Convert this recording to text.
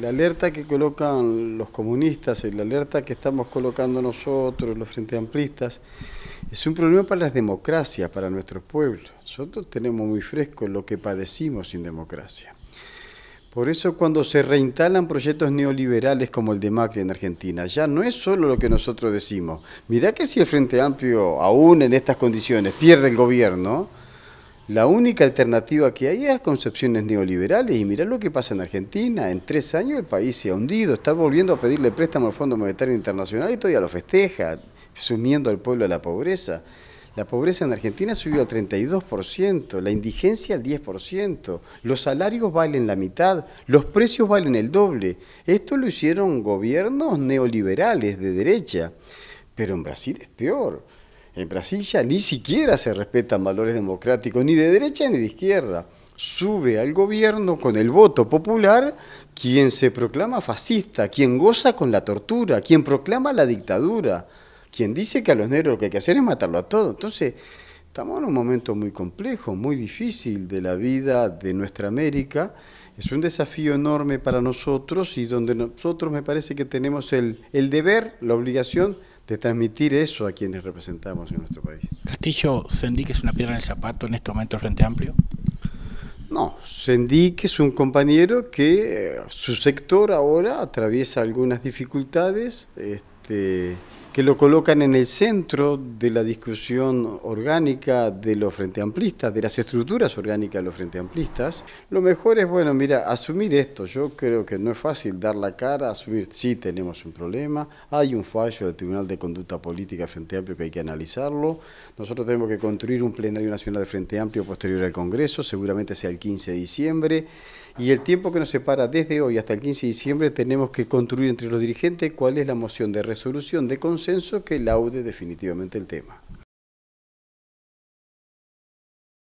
la alerta que colocan los comunistas, la alerta que estamos colocando nosotros, los frente amplistas, es un problema para las democracias, para nuestros pueblo. Nosotros tenemos muy fresco lo que padecimos sin democracia. Por eso cuando se reinstalan proyectos neoliberales como el de Macri en Argentina, ya no es solo lo que nosotros decimos. Mirá que si el Frente Amplio, aún en estas condiciones, pierde el gobierno, la única alternativa que hay es concepciones neoliberales y mirá lo que pasa en Argentina. En tres años el país se ha hundido, está volviendo a pedirle préstamo al Fondo Monetario Internacional y todavía lo festeja, sumiendo al pueblo a la pobreza. La pobreza en Argentina subió al 32%, la indigencia al 10%, los salarios valen la mitad, los precios valen el doble. Esto lo hicieron gobiernos neoliberales de derecha, pero en Brasil es peor. En Brasil ya ni siquiera se respetan valores democráticos, ni de derecha ni de izquierda. Sube al gobierno con el voto popular quien se proclama fascista, quien goza con la tortura, quien proclama la dictadura, quien dice que a los negros lo que hay que hacer es matarlo a todos. Entonces, estamos en un momento muy complejo, muy difícil de la vida de nuestra América. Es un desafío enorme para nosotros y donde nosotros me parece que tenemos el, el deber, la obligación de transmitir eso a quienes representamos en nuestro país. ¿Castillo que es una piedra en el zapato en este momento Frente Amplio? No, que es un compañero que eh, su sector ahora atraviesa algunas dificultades. Este, este, que lo colocan en el centro de la discusión orgánica de los frente amplistas, de las estructuras orgánicas de los frente amplistas. Lo mejor es, bueno, mira, asumir esto. Yo creo que no es fácil dar la cara, asumir sí tenemos un problema, hay un fallo del Tribunal de Conducta Política Frente Amplio que hay que analizarlo. Nosotros tenemos que construir un plenario nacional de Frente Amplio posterior al Congreso, seguramente sea el 15 de diciembre. Y el tiempo que nos separa desde hoy hasta el 15 de diciembre tenemos que construir entre los dirigentes cuál es la moción de resolución de consenso que laude definitivamente el tema.